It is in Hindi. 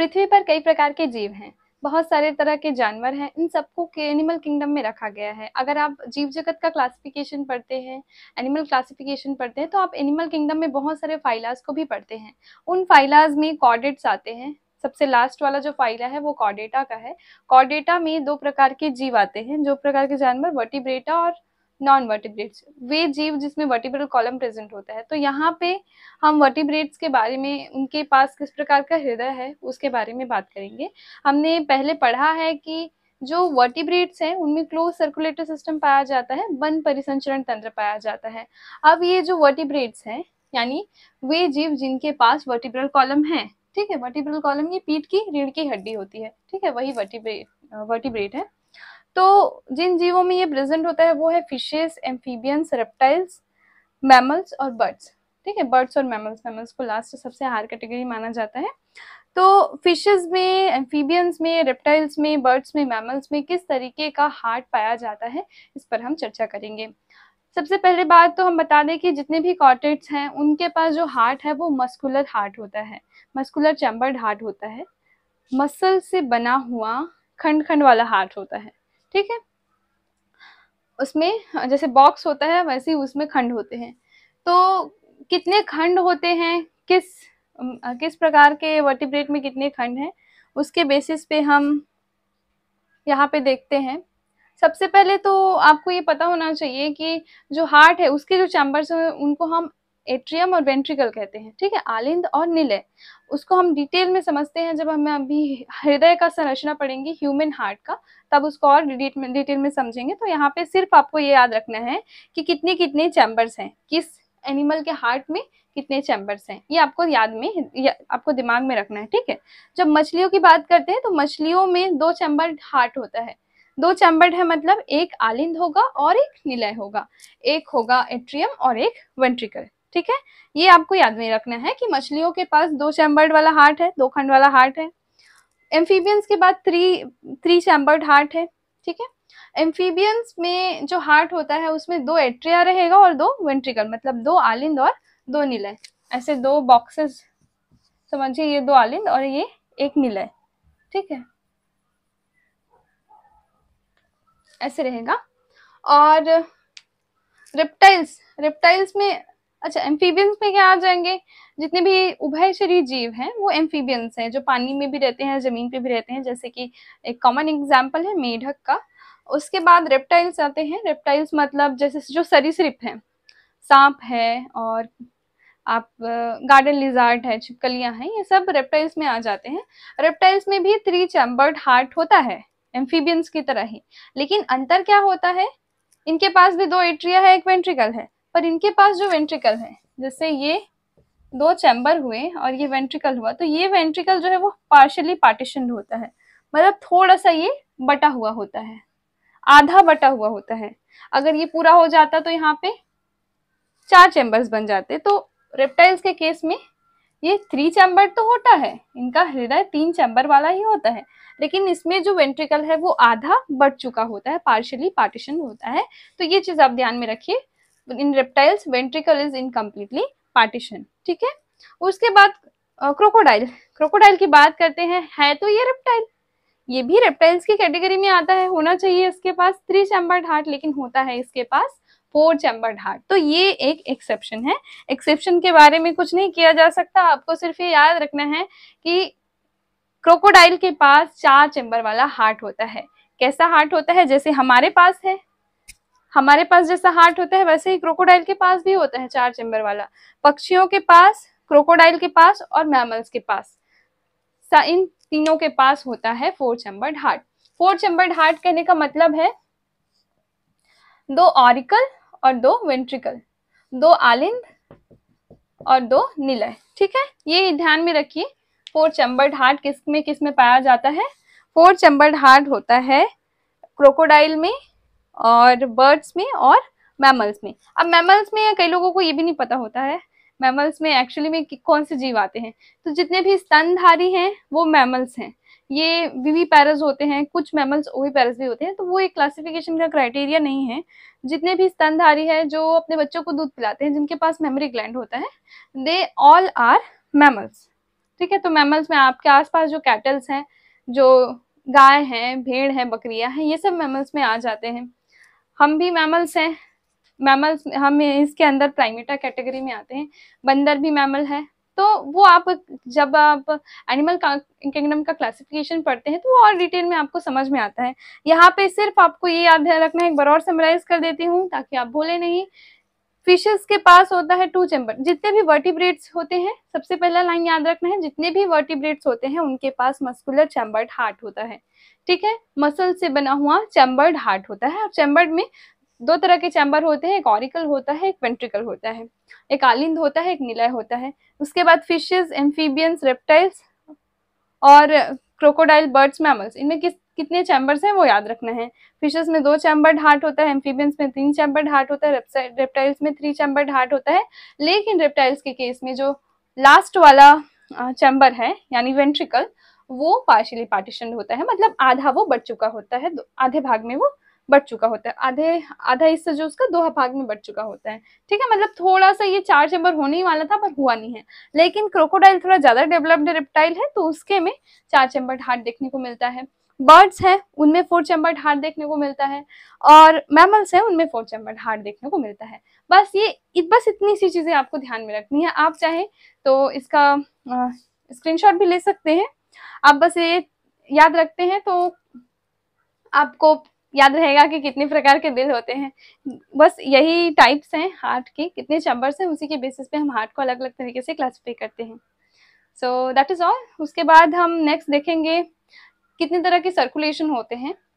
पृथ्वी पर कई प्रकार के जीव हैं बहुत सारे तरह के जानवर हैं इन सबको एनिमल किंगडम में रखा गया है अगर आप जीव जगत का क्लासिफिकेशन पढ़ते हैं एनिमल क्लासिफिकेशन पढ़ते हैं तो आप एनिमल किंगडम में बहुत सारे फाइलाज को भी पढ़ते हैं उन फाइलाज में कॉडेट्स आते हैं सबसे लास्ट वाला जो फाइला है वो कॉडेटा का है कॉडेटा में दो प्रकार के जीव आते हैं जो प्रकार के जानवर वर्टिब्रेटा और नॉन वर्टिब्रेट्स वे जीव जिसमें वर्टिब्रल कॉलम प्रेजेंट होता है तो यहाँ पे हम वर्टिब्रेट्स के बारे में उनके पास किस प्रकार का हृदय है उसके बारे में बात करेंगे हमने पहले पढ़ा है कि जो वर्टिब्रेट्स हैं उनमें क्लोज सर्कुलेटरी सिस्टम पाया जाता है बंद परिसंचरण तंत्र पाया जाता है अब ये जो वर्टिब्रेट्स हैं यानी वे जीव जिनके पास वर्टिब्रल कॉलम है ठीक है वर्टिब्रल कॉलम ये पीठ की रीढ़ की हड्डी होती है ठीक है वही वर्टिब्रेट वर्टिब्रेट है तो जिन जीवों में ये प्रेजेंट होता है वो है फिशेस एम्फीबियंस रेप्टाइल्स मैमल्स और बर्ड्स ठीक है बर्ड्स और मैमल्स मैमल्स को लास्ट सबसे हार कैटेगरी माना जाता है तो फिशेस में एम्फीबियंस में रेप्टाइल्स में बर्ड्स में मैमल्स में किस तरीके का हार्ट पाया जाता है इस पर हम चर्चा करेंगे सबसे पहले बात तो हम बता दें कि जितने भी कॉटेट्स हैं उनके पास जो हार्ट है वो मस्कुलर हार्ट होता है मस्कुलर चैम्बर्ड हार्ट होता है मसल से बना हुआ खंड खंड वाला हार्ट होता है ठीक है उसमें जैसे बॉक्स होता है वैसे ही उसमें खंड होते हैं तो कितने खंड होते हैं किस किस प्रकार के वर्टिब्रेट में कितने खंड हैं उसके बेसिस पे हम यहाँ पे देखते हैं सबसे पहले तो आपको ये पता होना चाहिए कि जो हार्ट है उसके जो चैम्बर्स हैं उनको हम एट्रियम और वेंट्रिकल कहते हैं ठीक है आलिंद और निलय उसको हम डिटेल में समझते हैं जब हम अभी हृदय का संरचना पढ़ेंगे ह्यूमन हार्ट का तब उसको और डिटेल में समझेंगे तो यहाँ पे सिर्फ आपको ये याद रखना है कि कितने कितने चैम्बर्स हैं किस एनिमल के हार्ट में कितने चैम्बर्स हैं ये आपको याद में या, आपको दिमाग में रखना है ठीक है जब मछलियों की बात करते हैं तो मछलियों में दो चैम्बर हार्ट होता है दो चैम्बर्ड है मतलब एक आलिंद होगा और एक निलय होगा एक होगा एट्रियम और एक वेंट्रिकल ठीक है ये आपको याद में रखना है कि मछलियों के पास दो चैम्बर्ड वाला हार्ट है दो खंड वाला हार्ट है एम्फीबियंस के बाद थ्री थ्री चैम्बर्ड हार्ट है ठीक है एम्फीबियंस में जो हार्ट होता है उसमें दो एट्रिया रहेगा और दो वेंट्रिकल मतलब दो आलिंद और दो नीलय ऐसे दो बॉक्सेस समझिए ये दो आलिंद और ये एक निलय ठीक है ऐसे रहेगा और रेप्टाइल्स रेप्टाइल्स में अच्छा एम्फीबियंस में क्या आ जाएंगे जितने भी उभयचरी जीव हैं वो एम्फीबियंस हैं जो पानी में भी रहते हैं जमीन पे भी रहते हैं जैसे कि एक कॉमन एग्जाम्पल है मेढक का उसके बाद रेप्टाइल्स आते हैं रेप्टाइल्स मतलब जैसे जो सरीसृप हैं सांप है और आप गार्डन लिजार्ट है छिपकलियाँ हैं ये सब रेप्टाइल्स में आ जाते हैं रेप्टाइल्स में भी थ्री चैम्बर्ड हार्ट होता है एम्फीबियंस की तरह ही लेकिन अंतर क्या होता है इनके पास भी दो एट्रिया है एक वेंट्रिकल है पर इनके पास जो वेंट्रिकल है जैसे ये दो चैम्बर हुए और ये वेंट्रिकल हुआ तो ये वेंट्रिकल जो है वो पार्शली पार्टीशन होता है मतलब थोड़ा सा ये बटा हुआ होता है आधा बटा हुआ होता है अगर ये पूरा हो जाता तो यहाँ पे चार चैम्बर्स बन जाते तो रेप्टाइल्स के केस में ये थ्री चैम्बर तो होता है इनका हृदय तीन चैम्बर वाला ही होता है लेकिन इसमें जो वेंट्रिकल है वो आधा बढ़ चुका होता है पार्शली पार्टीशन होता है तो ये चीज़ आप ध्यान में रखिए इन reptiles ventricle is incompletely partition ठीक है उसके बाद क्रोकोडाइल क्रोकोडाइल की बात करते हैं है तो ये रेप्टाइल ये भी रेप्टाइल्स की कैटेगरी में आता है होना चाहिए इसके पास थ्री चैम्बर्ड हार्ट लेकिन होता है इसके पास फोर चैम्बर्ड हार्ट तो ये एक एक्सेप्शन है एक्सेप्शन के बारे में कुछ नहीं किया जा सकता आपको सिर्फ ये याद रखना है कि क्रोकोडाइल के पास चार चैम्बर वाला हार्ट होता है कैसा हार्ट होता है जैसे हमारे पास है हमारे पास जैसा हार्ट होता है वैसे ही क्रोकोडाइल के पास भी होता है चार चेम्बर वाला पक्षियों के पास क्रोकोडाइल के पास और मैमल्स के पास इन तीनों के पास होता है four chambered heart four chambered heart कहने का मतलब है दो ऑरिकल और दो वेंट्रिकल दो आलिंद और दो निलय ठीक है ये ध्यान में रखिए फोर चम्बर्ड हार्ट किस में किस में पाया जाता है फोर चम्बर्ड हार्ट होता है क्रोकोडाइल में और बर्ड्स में और मैमल्स में अब मैमल्स में कई लोगों को ये भी नहीं पता होता है मैमल्स में एक्चुअली में कौन से जीव आते हैं तो जितने भी स्तनधारी हैं वो मैमल्स हैं ये वीवी पैरस होते हैं कुछ मैमल्स ओवी पैरस भी होते हैं तो वो एक क्लासिफिकेशन का क्राइटेरिया नहीं है जितने भी स्तनधारी है जो अपने बच्चों को दूध पिलाते हैं जिनके पास मेमोरी ग्लैंड होता है दे ऑल आर मैमल्स ठीक है तो मैमल्स में आपके आसपास जो कैटल्स हैं जो गाय हैं भेड़ हैं बकरियां हैं ये सब मैमल्स में आ जाते हैं हम भी मैमल्स हैं मैमल्स हम इसके अंदर प्राइमेटा कैटेगरी में आते हैं बंदर भी मैमल है तो वो आप जब आप एनिमल किंगडम का क्लासिफिकेशन पढ़ते हैं तो वो और डिटेल में आपको समझ में आता है यहाँ पे सिर्फ आपको ये याद रखना है एक बार और समराइज कर देती हूँ ताकि आप भूले नहीं फिशेस के पास होता है टू चैम्बर जितने भी वर्टिब्रेट्स होते हैं सबसे पहला लाइन याद रखना है जितने भी वर्टिब्रेट्स होते हैं उनके पास मस्कुलर चैम्बर्ड हार्ट होता है ठीक है मसल से बना हुआ चैम्बर्ड हार्ट होता है और चैम्बर्ड में दो तरह के चैम्बर होते हैं एक ऑरिकल होता है एक वेंट्रिकल होता है एक आलिंद होता है एक निलय होता है उसके बाद फिशेज एम्फीबियंस रेप्टाइल्स और क्रोकोडाइल बर्ड्स मैमल्स इनमें किस कितने चैम्बर्स हैं वो याद रखना है फिशेस में दो चैम्बर हार्ट होता है एम्फीबियंस में तीन चैम्बर हार्ट होता है रेप्टाइल्स में थ्री चैम्बर हार्ट होता है लेकिन रेप्टाइल्स के केस में जो लास्ट वाला चैम्बर है यानी वेंट्रिकल वो पार्शियली पार्टीशन होता है मतलब आधा वो बढ़ चुका होता है आधे भाग में वो बढ़ चुका होता है आधे आधा हिस्सा जो उसका दो भाग में बढ़ चुका होता है ठीक है मतलब थोड़ा सा ये चार चैम्बर होने ही वाला था पर हुआ नहीं है लेकिन क्रोकोडाइल थोड़ा ज्यादा डेवलप्ड रेप्टाइल है तो उसके में चार चैम्बर्ड हार्ट देखने को मिलता है बर्ड्स हैं उनमें फोर चैम्बर हार्ट देखने को मिलता है और मैमल्स हैं उनमें फोर चैम्बर हार्ट देखने को मिलता है बस ये बस इतनी सी चीज़ें आपको ध्यान में रखनी है आप चाहे तो इसका स्क्रीनशॉट भी ले सकते हैं आप बस ये याद रखते हैं तो आपको याद रहेगा कि कितने प्रकार के दिल होते हैं बस यही टाइप्स हैं हार्ट के कितने चैम्बर्स हैं उसी के बेसिस पे हम हार्ट को अलग अलग तरीके से क्लासीफाई करते हैं सो दैट इज़ ऑल उसके बाद हम नेक्स्ट देखेंगे कितने तरह के सर्कुलेशन होते हैं